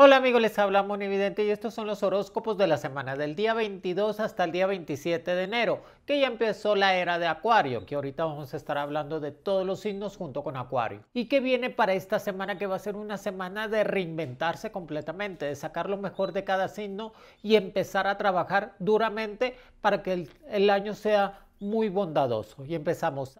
Hola amigos, les habla Monividente y estos son los horóscopos de la semana del día 22 hasta el día 27 de enero, que ya empezó la era de Acuario, que ahorita vamos a estar hablando de todos los signos junto con Acuario. Y que viene para esta semana que va a ser una semana de reinventarse completamente, de sacar lo mejor de cada signo y empezar a trabajar duramente para que el año sea muy bondadoso. Y empezamos.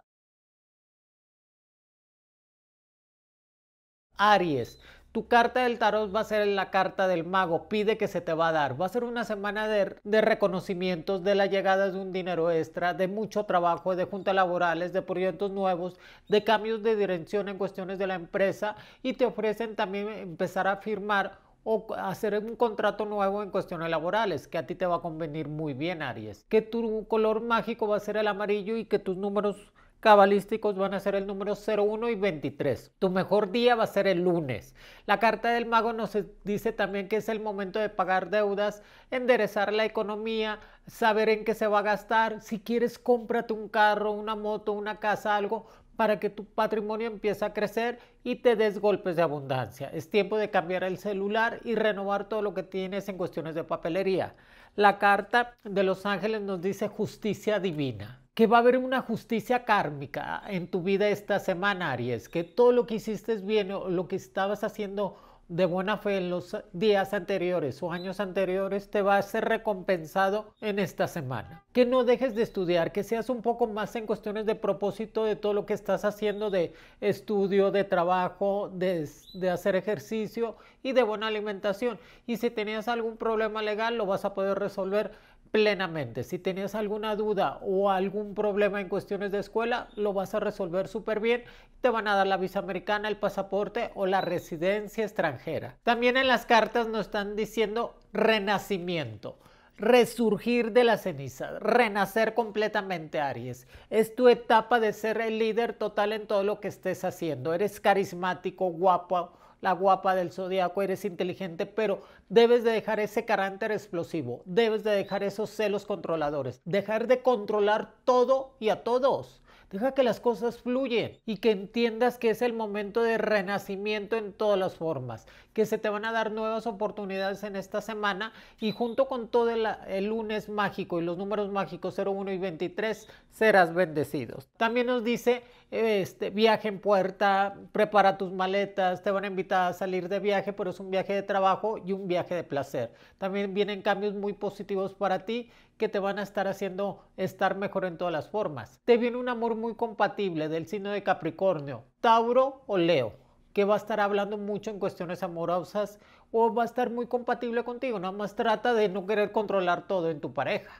Aries. Tu carta del tarot va a ser la carta del mago, pide que se te va a dar. Va a ser una semana de, reconocimientos, de la llegada de un dinero extra, de mucho trabajo, de juntas laborales, de proyectos nuevos, de cambios de dirección en cuestiones de la empresa y te ofrecen también empezar a firmar o hacer un contrato nuevo en cuestiones laborales, que a ti te va a convenir muy bien, Aries. Que tu color mágico va a ser el amarillo y que tus números cabalísticos van a ser el número 01 y 23. Tu mejor día va a ser el lunes. La carta del mago nos dice también que es el momento de pagar deudas, enderezar la economía, saber en qué se va a gastar. Si quieres, cómprate un carro, una moto, una casa, algo para que tu patrimonio empiece a crecer y te des golpes de abundancia. Es tiempo de cambiar el celular y renovar todo lo que tienes en cuestiones de papelería. La carta de los ángeles nos dice justicia divina que va a haber una justicia kármica en tu vida esta semana, Aries, que todo lo que hiciste bien bien, lo que estabas haciendo de buena fe en los días anteriores o años anteriores te va a ser recompensado en esta semana. Que no dejes de estudiar, que seas un poco más en cuestiones de propósito de todo lo que estás haciendo de estudio, de trabajo, de, de hacer ejercicio y de buena alimentación. Y si tenías algún problema legal lo vas a poder resolver plenamente. Si tenías alguna duda o algún problema en cuestiones de escuela, lo vas a resolver súper bien. Te van a dar la visa americana, el pasaporte o la residencia extranjera. También en las cartas nos están diciendo renacimiento. Resurgir de la ceniza, renacer completamente Aries. Es tu etapa de ser el líder total en todo lo que estés haciendo. Eres carismático, guapo, la guapa del zodiaco, eres inteligente, pero debes de dejar ese carácter explosivo, debes de dejar esos celos controladores, dejar de controlar todo y a todos. Deja que las cosas fluyen y que entiendas que es el momento de renacimiento en todas las formas, que se te van a dar nuevas oportunidades en esta semana y junto con todo el, lunes mágico y los números mágicos 01 y 23 serás bendecidos. También nos dice, este, viaje en puerta, prepara tus maletas, te van a invitar a salir de viaje, pero es un viaje de trabajo y un viaje de placer. También vienen cambios muy positivos para ti que te van a estar haciendo estar mejor en todas las formas. Te viene un amor muy compatible del signo de Capricornio, Tauro o Leo, que va a estar hablando mucho en cuestiones amorosas o va a estar muy compatible contigo. Nada más trata de no querer controlar todo en tu pareja.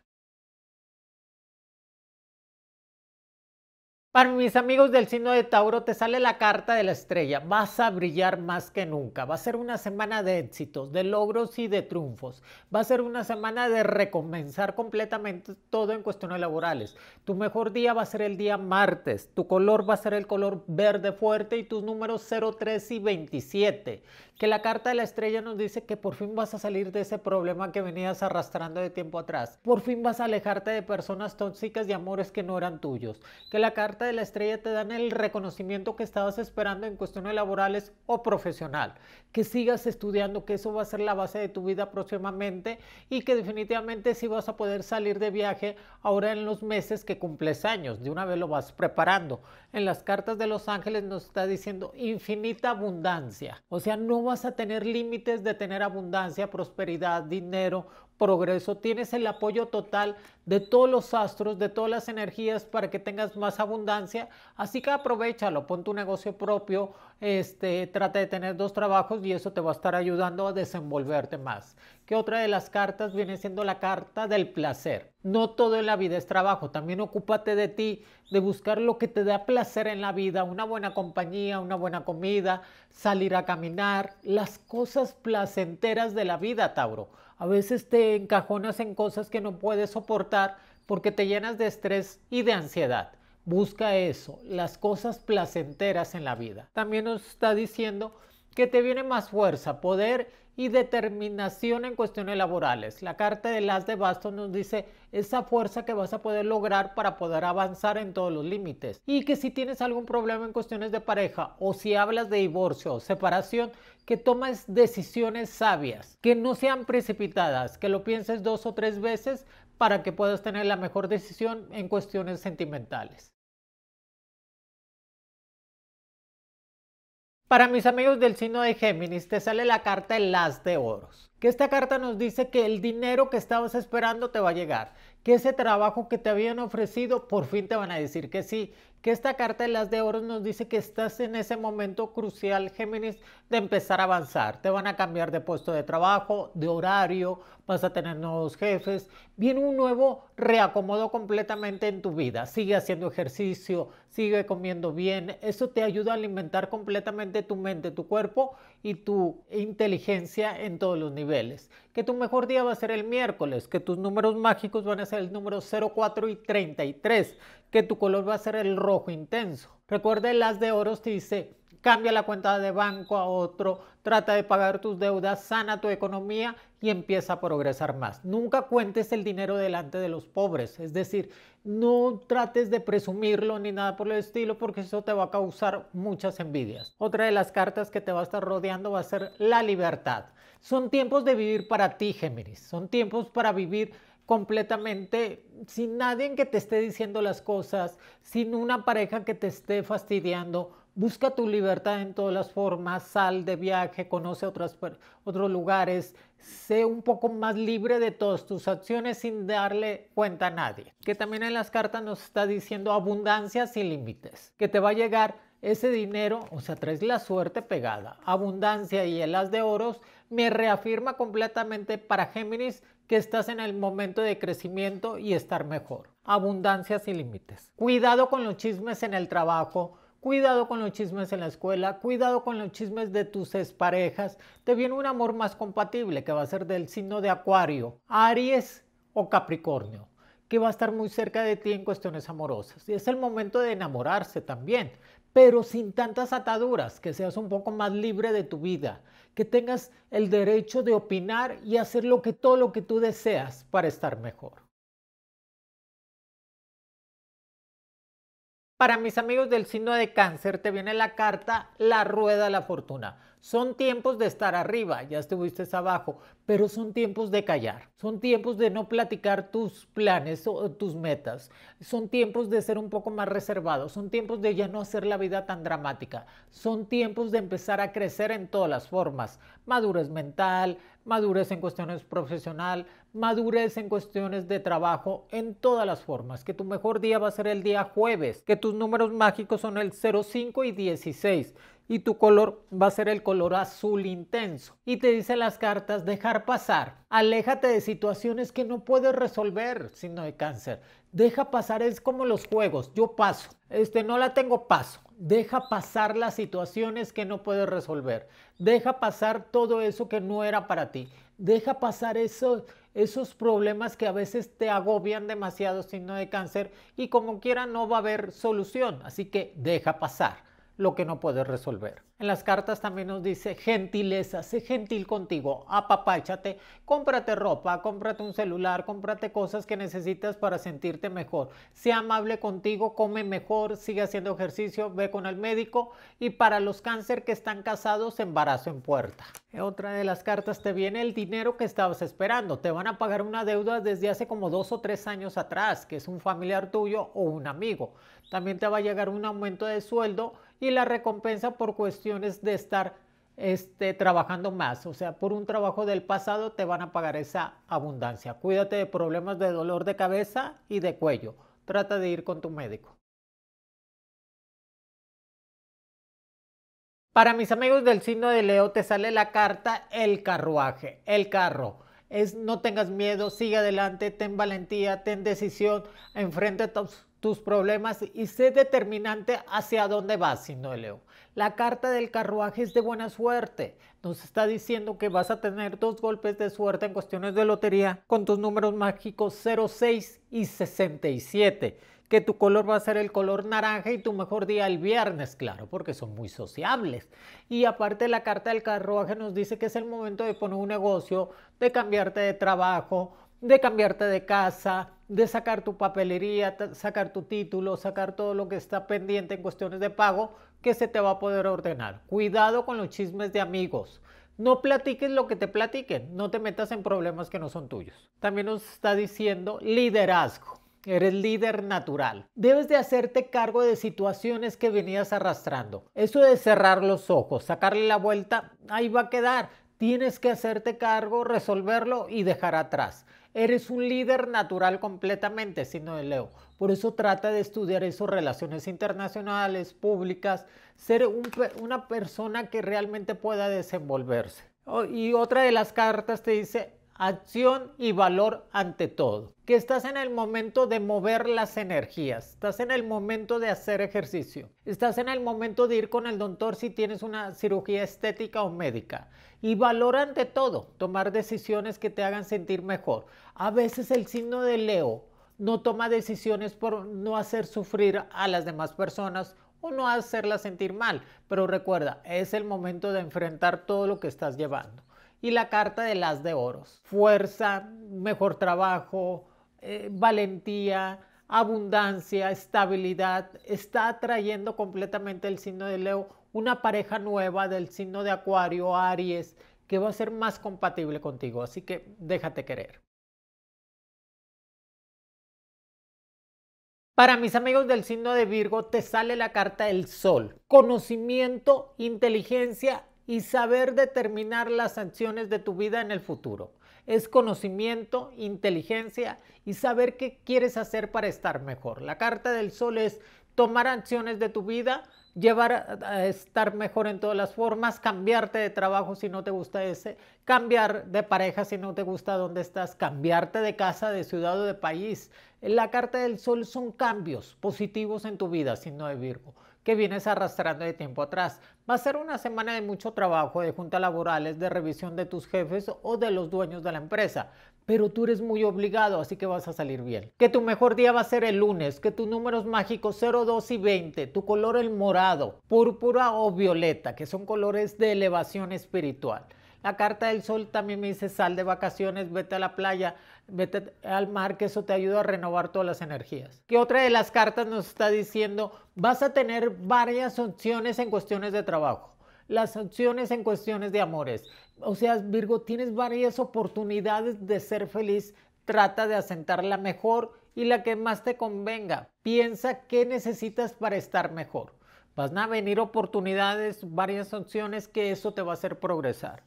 Para mis amigos del signo de Tauro, te sale la carta de la estrella. Vas a brillar más que nunca. Va a ser una semana de éxitos, de logros y de triunfos. Va a ser una semana de recomenzar completamente todo en cuestiones laborales. Tu mejor día va a ser el día martes. Tu color va a ser el color verde fuerte y tus números 03 y 27. Que la carta de la estrella nos dice que por fin vas a salir de ese problema que venías arrastrando de tiempo atrás. Por fin vas a alejarte de personas tóxicas y amores que no eran tuyos. Que la carta de la estrella te dan el reconocimiento que estabas esperando en cuestiones laborales o profesional. Que sigas estudiando, que eso va a ser la base de tu vida próximamente y que definitivamente si vas a poder salir de viaje ahora en los meses que cumples años. De una vez lo vas preparando. En las cartas de los ángeles nos está diciendo infinita abundancia. O sea, no vas a tener límites de tener abundancia, prosperidad, dinero, progreso, tienes el apoyo total de todos los astros, de todas las energías para que tengas más abundancia. Así que aprovechalo, pon tu negocio propio, este, trata de tener dos trabajos y eso te va a estar ayudando a desenvolverte más. Que otra de las cartas viene siendo la carta del placer. No todo en la vida es trabajo, también ocúpate de ti, de buscar lo que te da placer en la vida, una buena compañía, una buena comida, salir a caminar, las cosas placenteras de la vida, Tauro a veces te encajonas en cosas que no puedes soportar porque te llenas de estrés y de ansiedad. Busca eso, las cosas placenteras en la vida. También nos está diciendo que te viene más fuerza, poder y determinación en cuestiones laborales. La carta de las de bastos nos dice esa fuerza que vas a poder lograr para poder avanzar en todos los límites. Y que si tienes algún problema en cuestiones de pareja o si hablas de divorcio o separación, que tomes decisiones sabias, que no sean precipitadas, que lo pienses dos o tres veces para que puedas tener la mejor decisión en cuestiones sentimentales. Para mis amigos del signo de Géminis, te sale la carta Las de Oros. Que esta carta nos dice que el dinero que estabas esperando te va a llegar, que ese trabajo que te habían ofrecido por fin te van a decir que sí, que esta carta de las de oro nos dice que estás en ese momento crucial, Géminis, de empezar a avanzar. Te van a cambiar de puesto de trabajo, de horario, vas a tener nuevos jefes. Viene un nuevo reacomodo completamente en tu vida. Sigue haciendo ejercicio, sigue comiendo bien. Eso te ayuda a alimentar completamente tu mente, tu cuerpo y tu inteligencia en todos los niveles. Que tu mejor día va a ser el miércoles, que tus números mágicos van a ser el número 04 y 33 que tu color va a ser el rojo intenso. Recuerda el de oros te dice, cambia la cuenta de banco a otro, trata de pagar tus deudas, sana tu economía y empieza a progresar más. Nunca cuentes el dinero delante de los pobres, es decir, no trates de presumirlo ni nada por el estilo porque eso te va a causar muchas envidias. Otra de las cartas que te va a estar rodeando va a ser la libertad. Son tiempos de vivir para ti, Géminis, son tiempos para vivir completamente sin nadie que te esté diciendo las cosas, sin una pareja que te esté fastidiando. Busca tu libertad en todas las formas, sal de viaje, conoce otras, otros lugares, sé un poco más libre de todas tus acciones sin darle cuenta a nadie. Que también en las cartas nos está diciendo abundancia sin límites, que te va a llegar ese dinero, o sea, traes la suerte pegada, abundancia y el as de oros, me reafirma completamente para Géminis que estás en el momento de crecimiento y estar mejor. Abundancia sin límites. Cuidado con los chismes en el trabajo, cuidado con los chismes en la escuela, cuidado con los chismes de tus exparejas. Te viene un amor más compatible que va a ser del signo de Acuario, Aries o Capricornio que va a estar muy cerca de ti en cuestiones amorosas. Y es el momento de enamorarse también, pero sin tantas ataduras, que seas un poco más libre de tu vida, que tengas el derecho de opinar y hacer lo que todo lo que tú deseas para estar mejor. Para mis amigos del signo de cáncer te viene la carta La Rueda de la Fortuna. Son tiempos de estar arriba, ya estuviste abajo, pero son tiempos de callar, son tiempos de no platicar tus planes o tus metas, son tiempos de ser un poco más reservado. son tiempos de ya no hacer la vida tan dramática, son tiempos de empezar a crecer en todas las formas, madurez mental, madurez en cuestiones profesional, madurez en cuestiones de trabajo, en todas las formas, que tu mejor día va a ser el día jueves, que tus números mágicos son el 05 y 16 y tu color va a ser el color azul intenso. Y te dice las cartas dejar pasar. Aléjate de situaciones que no puedes resolver sino de cáncer. Deja pasar es como los juegos, yo paso. Este no la tengo paso. Deja pasar las situaciones que no puedes resolver. Deja pasar todo eso que no era para ti. Deja pasar eso, esos problemas que a veces te agobian demasiado signo de cáncer y como quiera no va a haber solución. Así que deja pasar lo que no puedes resolver. En las cartas también nos dice gentileza, sé gentil contigo, apapáchate, cómprate ropa, cómprate un celular, cómprate cosas que necesitas para sentirte mejor. sé amable contigo, come mejor, sigue haciendo ejercicio, ve con el médico y para los cáncer que están casados, embarazo en puerta. En otra de las cartas te viene el dinero que estabas esperando. Te van a pagar una deuda desde hace como dos o tres años atrás, que es un familiar tuyo o un amigo. También te va a llegar un aumento de sueldo y la recompensa por cuestiones de estar este, trabajando más. O sea, por un trabajo del pasado te van a pagar esa abundancia. Cuídate de problemas de dolor de cabeza y de cuello. Trata de ir con tu médico. Para mis amigos del signo de Leo te sale la carta el carruaje, el carro. Es no tengas miedo, sigue adelante, ten valentía, ten decisión, enfrente a todos tus problemas y sé determinante hacia dónde vas, no Leo. La carta del carruaje es de buena suerte. Nos está diciendo que vas a tener dos golpes de suerte en cuestiones de lotería con tus números mágicos 06 y 67. Que tu color va a ser el color naranja y tu mejor día el viernes, claro, porque son muy sociables. Y aparte la carta del carruaje nos dice que es el momento de poner un negocio, de cambiarte de trabajo, de cambiarte de casa, de sacar tu papelería, sacar tu título, sacar todo lo que está pendiente en cuestiones de pago que se te va a poder ordenar. Cuidado con los chismes de amigos. No platiques lo que te platiquen, no te metas en problemas que no son tuyos. También nos está diciendo liderazgo. Eres líder natural. Debes de hacerte cargo de situaciones que venías arrastrando. Eso de cerrar los ojos, sacarle la vuelta, ahí va a quedar. Tienes que hacerte cargo, resolverlo y dejar atrás eres un líder natural completamente, sino de Leo. Por eso trata de estudiar eso, relaciones internacionales, públicas, ser una persona que realmente pueda desenvolverse. Oh, y otra de las cartas te dice, acción y valor ante todo. Que estás en el momento de mover las energías, estás en el momento de hacer ejercicio, estás en el momento de ir con el doctor si tienes una cirugía estética o médica. Y valor ante todo, tomar decisiones que te hagan sentir mejor. A veces el signo de Leo no toma decisiones por no hacer sufrir a las demás personas o no hacerlas sentir mal, pero recuerda, es el momento de enfrentar todo lo que estás llevando y la carta de las de oros. Fuerza, mejor trabajo, eh, valentía, abundancia, estabilidad. Está atrayendo completamente el signo de Leo una pareja nueva del signo de Acuario, Aries, que va a ser más compatible contigo. Así que déjate querer. Para mis amigos del signo de Virgo, te sale la carta del Sol. Conocimiento, inteligencia y saber determinar las acciones de tu vida en el futuro. Es conocimiento, inteligencia y saber qué quieres hacer para estar mejor. La carta del sol es tomar acciones de tu vida, llevar a estar mejor en todas las formas, cambiarte de trabajo si no te gusta ese, cambiar de pareja si no te gusta dónde estás, cambiarte de casa, de ciudad o de país. la carta del sol son cambios positivos en tu vida, si no de Virgo que vienes arrastrando de tiempo atrás. Va a ser una semana de mucho trabajo, de juntas laborales, de revisión de tus jefes o de los dueños de la empresa. Pero tú eres muy obligado, así que vas a salir bien. Que tu mejor día va a ser el lunes, que tus números mágicos 0, 2 y 20, tu color el morado, púrpura o violeta, que son colores de elevación espiritual. La carta del sol también me dice sal de vacaciones, vete a la playa, vete al mar, que eso te ayuda a renovar todas las energías. Que otra de las cartas nos está diciendo, vas a tener varias opciones en cuestiones de trabajo las opciones en cuestiones de amores. O sea, Virgo, tienes varias oportunidades de ser feliz. Trata de asentar la mejor y la que más te convenga. Piensa qué necesitas para estar mejor. Van a venir oportunidades, varias opciones que eso te va a hacer progresar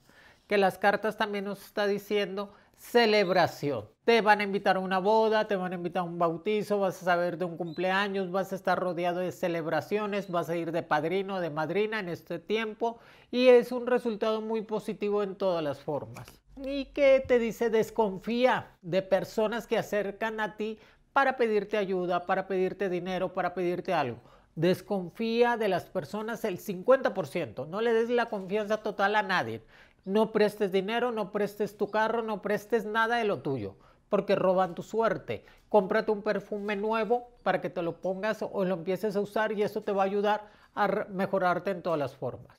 las cartas también nos está diciendo celebración. Te van a invitar a una boda, te van a invitar a un bautizo, vas a saber de un cumpleaños, vas a estar rodeado de celebraciones, vas a ir de padrino, de madrina en este tiempo y es un resultado muy positivo en todas las formas. Y qué te dice desconfía de personas que acercan a ti para pedirte ayuda, para pedirte dinero, para pedirte algo. Desconfía de las personas el 50%, no le des la confianza total a nadie. No prestes dinero, no prestes tu carro, no prestes nada de lo tuyo, porque roban tu suerte. Cómprate un perfume nuevo para que te lo pongas o lo empieces a usar y eso te va a ayudar a mejorarte en todas las formas.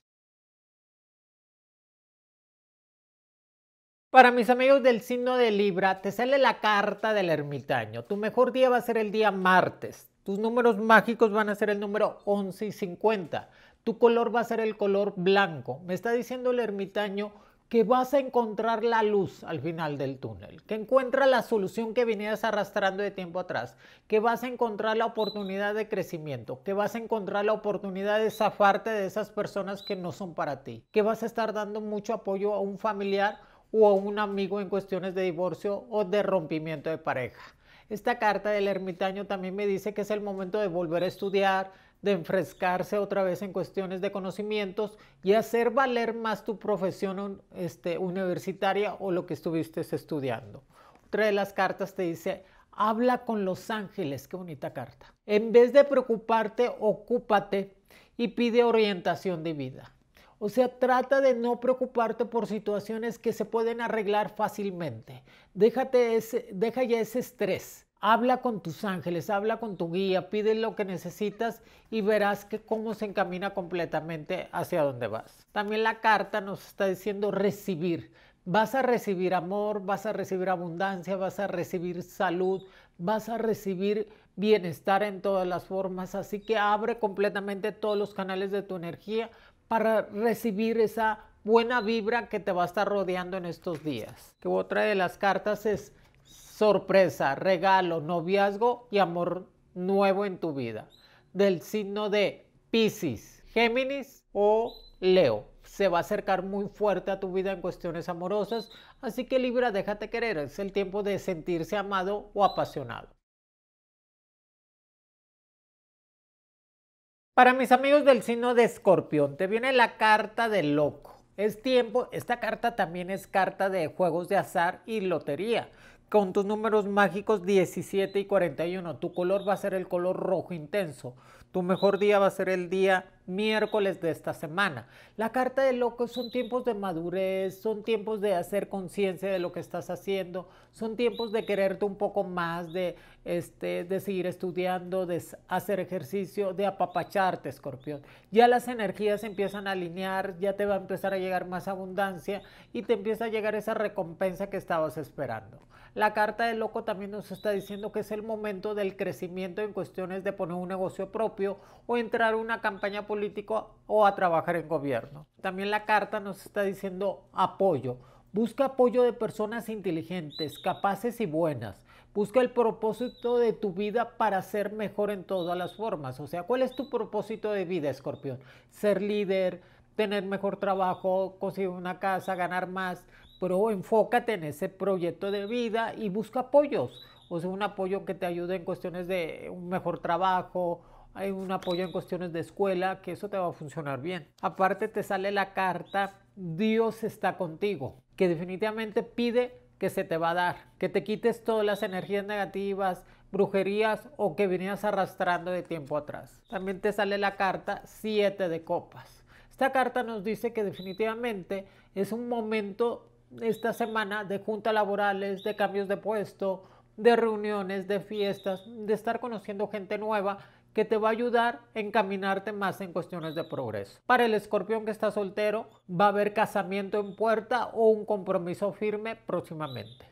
Para mis amigos del signo de Libra, te sale la carta del ermitaño. Tu mejor día va a ser el día martes. Tus números mágicos van a ser el número 11 y 50 tu color va a ser el color blanco. Me está diciendo el ermitaño que vas a encontrar la luz al final del túnel, que encuentra la solución que vinieras arrastrando de tiempo atrás, que vas a encontrar la oportunidad de crecimiento, que vas a encontrar la oportunidad de zafarte de esas personas que no son para ti, que vas a estar dando mucho apoyo a un familiar o a un amigo en cuestiones de divorcio o de rompimiento de pareja. Esta carta del ermitaño también me dice que es el momento de volver a estudiar, de enfrescarse otra vez en cuestiones de conocimientos y hacer valer más tu profesión este, universitaria o lo que estuviste estudiando. Otra de las cartas te dice, habla con los ángeles, qué bonita carta. En vez de preocuparte, ocúpate y pide orientación de vida. O sea, trata de no preocuparte por situaciones que se pueden arreglar fácilmente. Déjate ese, deja ya ese estrés. Habla con tus ángeles, habla con tu guía, pide lo que necesitas y verás que cómo se encamina completamente hacia donde vas. También la carta nos está diciendo recibir. Vas a recibir amor, vas a recibir abundancia, vas a recibir salud, vas a recibir bienestar en todas las formas. Así que abre completamente todos los canales de tu energía para recibir esa buena vibra que te va a estar rodeando en estos días. Que otra de las cartas es sorpresa, regalo, noviazgo y amor nuevo en tu vida. Del signo de Pisces, Géminis o Leo. Se va a acercar muy fuerte a tu vida en cuestiones amorosas, así que Libra, déjate querer, es el tiempo de sentirse amado o apasionado. Para mis amigos del signo de escorpión, te viene la carta del loco. Es tiempo, esta carta también es carta de juegos de azar y lotería con tus números mágicos 17 y 41. Tu color va a ser el color rojo intenso. Tu mejor día va a ser el día miércoles de esta semana. La carta de loco son tiempos de madurez, son tiempos de hacer conciencia de lo que estás haciendo, son tiempos de quererte un poco más, de, este, de seguir estudiando, de hacer ejercicio, de apapacharte, escorpión. Ya las energías empiezan a alinear, ya te va a empezar a llegar más abundancia y te empieza a llegar esa recompensa que estabas esperando. La carta de loco también nos está diciendo que es el momento del crecimiento en cuestiones de poner un negocio propio o entrar a una campaña por político o a trabajar en gobierno. También la carta nos está diciendo apoyo. Busca apoyo de personas inteligentes, capaces y buenas. Busca el propósito de tu vida para ser mejor en todas las formas. O sea, ¿cuál es tu propósito de vida, escorpión? Ser líder, tener mejor trabajo, conseguir una casa, ganar más. Pero enfócate en ese proyecto de vida y busca apoyos. O sea, un apoyo que te ayude en cuestiones de un mejor trabajo, hay un apoyo en cuestiones de escuela, que eso te va a funcionar bien. Aparte te sale la carta Dios está contigo, que definitivamente pide que se te va a dar, que te quites todas las energías negativas, brujerías o que venías arrastrando de tiempo atrás. También te sale la carta 7 de copas. Esta carta nos dice que definitivamente es un momento esta semana de juntas laborales, de cambios de puesto, de reuniones, de fiestas, de estar conociendo gente nueva que te va a ayudar a encaminarte más en cuestiones de progreso. Para el escorpión que está soltero, va a haber casamiento en puerta o un compromiso firme próximamente.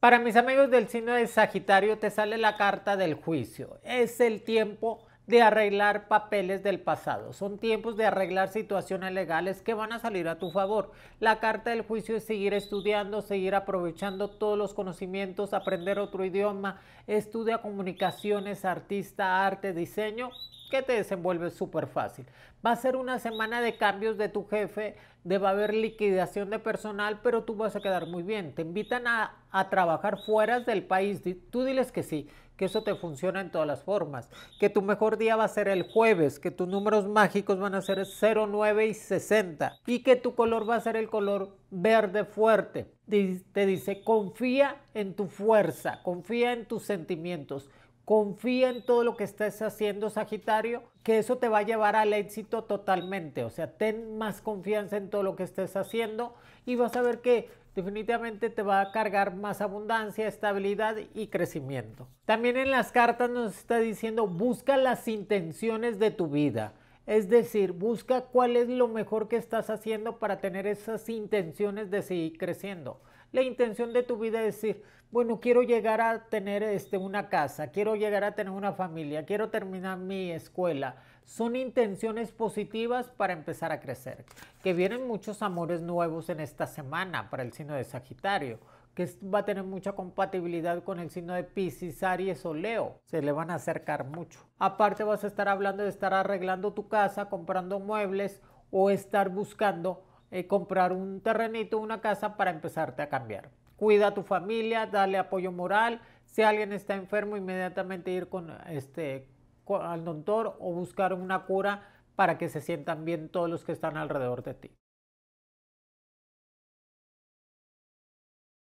Para mis amigos del signo de Sagitario te sale la carta del juicio. Es el tiempo de arreglar papeles del pasado. Son tiempos de arreglar situaciones legales que van a salir a tu favor. La carta del juicio es seguir estudiando, seguir aprovechando todos los conocimientos, aprender otro idioma, estudia comunicaciones, artista, arte, diseño que te desenvuelve súper fácil. Va a ser una semana de cambios de tu jefe, de va a haber liquidación de personal, pero tú vas a quedar muy bien. Te invitan a, a trabajar fuera del país, tú diles que sí, que eso te funciona en todas las formas, que tu mejor día va a ser el jueves, que tus números mágicos van a ser 09 y 60 y que tu color va a ser el color verde fuerte. Te dice, confía en tu fuerza, confía en tus sentimientos, Confía en todo lo que estés haciendo, Sagitario, que eso te va a llevar al éxito totalmente. O sea, ten más confianza en todo lo que estés haciendo y vas a ver que definitivamente te va a cargar más abundancia, estabilidad y crecimiento. También en las cartas nos está diciendo, busca las intenciones de tu vida. Es decir, busca cuál es lo mejor que estás haciendo para tener esas intenciones de seguir creciendo. La intención de tu vida es decir, bueno, quiero llegar a tener este, una casa, quiero llegar a tener una familia, quiero terminar mi escuela. Son intenciones positivas para empezar a crecer. Que vienen muchos amores nuevos en esta semana para el signo de Sagitario que va a tener mucha compatibilidad con el signo de Pisces, Aries o Leo. Se le van a acercar mucho. Aparte vas a estar hablando de estar arreglando tu casa, comprando muebles o estar buscando eh, comprar un terrenito, una casa para empezarte a cambiar. Cuida a tu familia, dale apoyo moral. Si alguien está enfermo, inmediatamente ir con este al doctor o buscar una cura para que se sientan bien todos los que están alrededor de ti.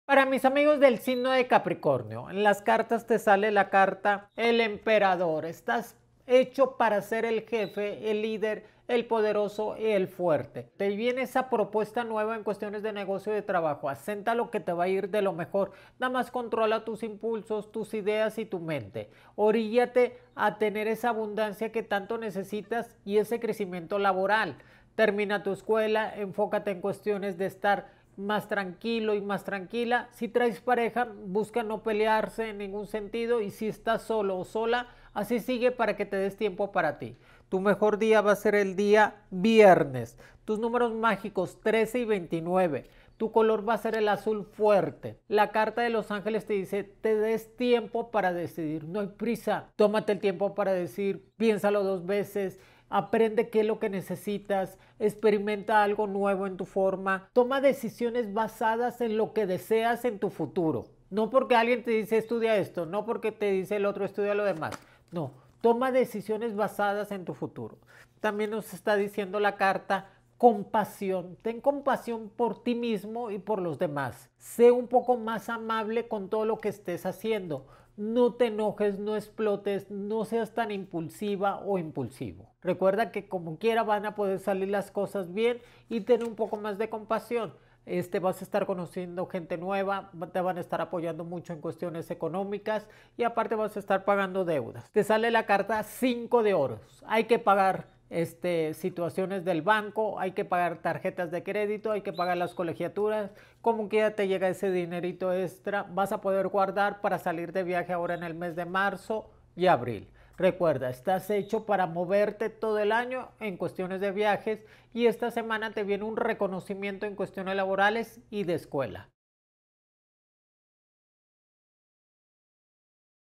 Para mis amigos del signo de Capricornio, en las cartas te sale la carta El emperador. Estás hecho para ser el jefe, el líder, el poderoso y el fuerte. Te viene esa propuesta nueva en cuestiones de negocio y de trabajo. Asenta lo que te va a ir de lo mejor. Nada más controla tus impulsos, tus ideas y tu mente. Oríllate a tener esa abundancia que tanto necesitas y ese crecimiento laboral. Termina tu escuela, enfócate en cuestiones de estar más tranquilo y más tranquila. Si traes pareja, busca no pelearse en ningún sentido y si estás solo o sola, así sigue para que te des tiempo para ti. Tu mejor día va a ser el día viernes. Tus números mágicos 13 y 29. Tu color va a ser el azul fuerte. La carta de los ángeles te dice, te des tiempo para decidir. No hay prisa. Tómate el tiempo para decir, Piénsalo dos veces. Aprende qué es lo que necesitas, experimenta algo nuevo en tu forma, toma decisiones basadas en lo que deseas en tu futuro. No porque alguien te dice estudia esto, no porque te dice el otro estudia lo demás. No, Toma decisiones basadas en tu futuro. También nos está diciendo la carta compasión. Ten compasión por ti mismo y por los demás. Sé un poco más amable con todo lo que estés haciendo. No te enojes, no explotes, no seas tan impulsiva o impulsivo. Recuerda que como quiera van a poder salir las cosas bien y tener un poco más de compasión este, vas a estar conociendo gente nueva, te van a estar apoyando mucho en cuestiones económicas y aparte vas a estar pagando deudas. Te sale la carta 5 de oros. Hay que pagar este, situaciones del banco, hay que pagar tarjetas de crédito, hay que pagar las colegiaturas, como quiera te llega ese dinerito extra, vas a poder guardar para salir de viaje ahora en el mes de marzo y abril. Recuerda, estás hecho para moverte todo el año en cuestiones de viajes y esta semana te viene un reconocimiento en cuestiones laborales y de escuela.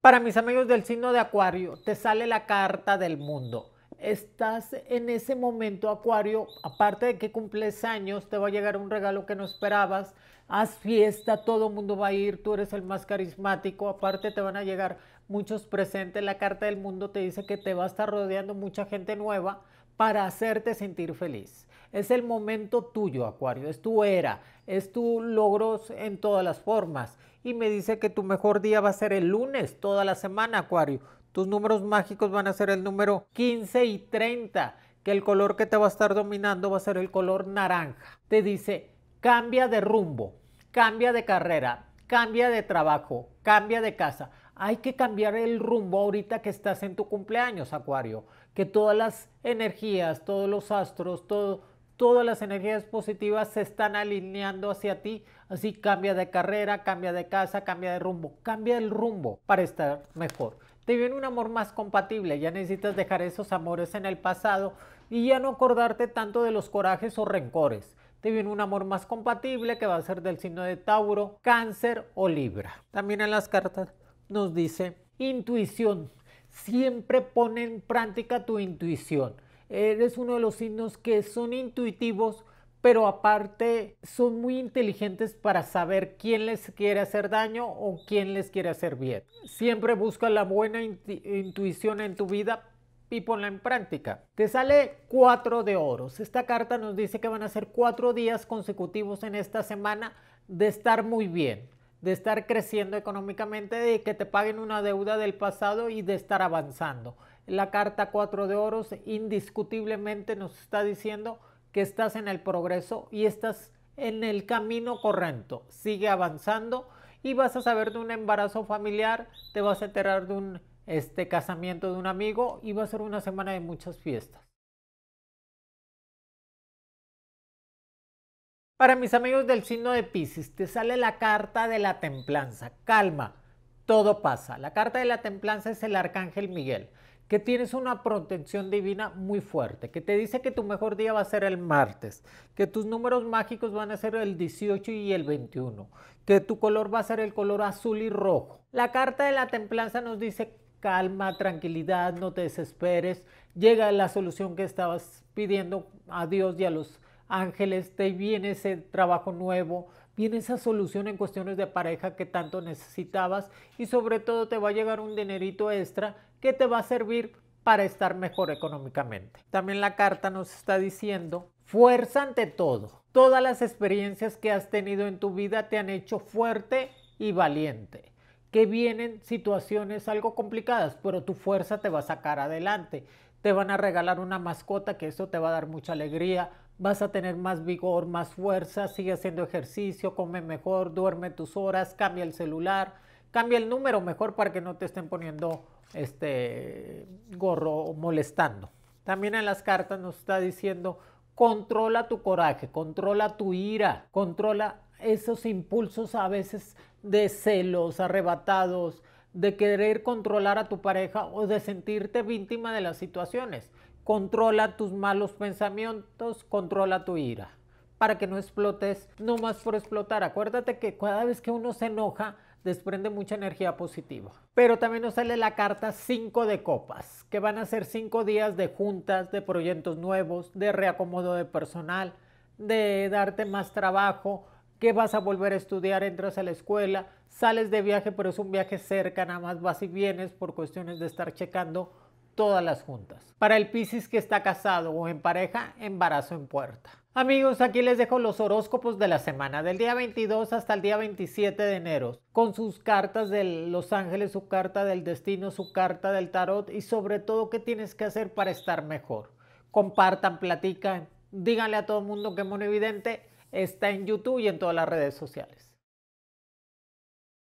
Para mis amigos del signo de Acuario, te sale la carta del mundo. Estás en ese momento, Acuario, aparte de que cumples años, te va a llegar un regalo que no esperabas, haz fiesta, todo el mundo va a ir, tú eres el más carismático, aparte te van a llegar muchos presentes. La carta del mundo te dice que te va a estar rodeando mucha gente nueva para hacerte sentir feliz. Es el momento tuyo, Acuario, es tu era, es tu logros en todas las formas. Y me dice que tu mejor día va a ser el lunes, toda la semana, Acuario. Tus números mágicos van a ser el número 15 y 30, que el color que te va a estar dominando va a ser el color naranja. Te dice, cambia de rumbo, cambia de carrera, cambia de trabajo, cambia de casa hay que cambiar el rumbo ahorita que estás en tu cumpleaños, Acuario. Que todas las energías, todos los astros, todas las energías positivas se están alineando hacia ti. Así cambia de carrera, cambia de casa, cambia de rumbo. Cambia el rumbo para estar mejor. Te viene un amor más compatible. Ya necesitas dejar esos amores en el pasado y ya no acordarte tanto de los corajes o rencores te viene un amor más compatible que va a ser del signo de Tauro, Cáncer o Libra. También en las cartas nos dice intuición. Siempre pone en práctica tu intuición. Eres uno de los signos que son intuitivos, pero aparte son muy inteligentes para saber quién les quiere hacer daño o quién les quiere hacer bien. Siempre busca la buena intuición en tu vida y ponla en práctica. Te sale cuatro de oros. Esta carta nos dice que van a ser cuatro días consecutivos en esta semana de estar muy bien de estar creciendo económicamente, de que te paguen una deuda del pasado y de estar avanzando. La carta 4 de oros indiscutiblemente nos está diciendo que estás en el progreso y estás en el camino correcto. Sigue avanzando y vas a saber de un embarazo familiar, te vas a enterar de un este casamiento de un amigo y va a ser una semana de muchas fiestas. Para mis amigos del signo de Pisces, te sale la carta de la templanza. Calma, todo pasa. La carta de la templanza es el arcángel Miguel, que tienes una protección divina muy fuerte, que te dice que tu mejor día va a ser el martes, que tus números mágicos van a ser el 18 y el 21, que tu color va a ser el color azul y rojo. La carta de la templanza nos dice calma, tranquilidad, no te desesperes, llega la solución que estabas pidiendo a Dios y a los ángeles, te viene ese trabajo nuevo, viene esa solución en cuestiones de pareja que tanto necesitabas y sobre todo te va a llegar un dinerito extra que te va a servir para estar mejor económicamente. También la carta nos está diciendo, fuerza ante todo. Todas las experiencias que has tenido en tu vida te han hecho fuerte y valiente. Que vienen situaciones algo complicadas, pero tu fuerza te va a sacar adelante. Te van a regalar una mascota, que eso te va a dar mucha alegría, vas a tener más vigor, más fuerza, sigue haciendo ejercicio, come mejor, duerme tus horas, cambia el celular, cambia el número mejor para que no te estén poniendo este gorro molestando. También en las cartas nos está diciendo, controla tu coraje, controla tu ira, controla esos impulsos a veces de celos, arrebatados, de querer controlar a tu pareja o de sentirte víctima de las situaciones. Controla tus malos pensamientos, controla tu ira, para que no explotes, no más por explotar. Acuérdate que cada vez que uno se enoja, desprende mucha energía positiva. Pero también nos sale la carta 5 de copas, que van a ser 5 días de juntas, de proyectos nuevos, de reacomodo de personal, de darte más trabajo, que vas a volver a estudiar, entras a la escuela, sales de viaje, pero es un viaje cerca, nada más vas y vienes por cuestiones de estar checando todas las juntas. Para el Piscis que está casado o en pareja, embarazo en puerta. Amigos, aquí les dejo los horóscopos de la semana, del día 22 hasta el día 27 de enero, con sus cartas de los ángeles, su carta del destino, su carta del tarot y sobre todo qué tienes que hacer para estar mejor. Compartan, platican, díganle a todo el mundo que Mono Evidente está en YouTube y en todas las redes sociales.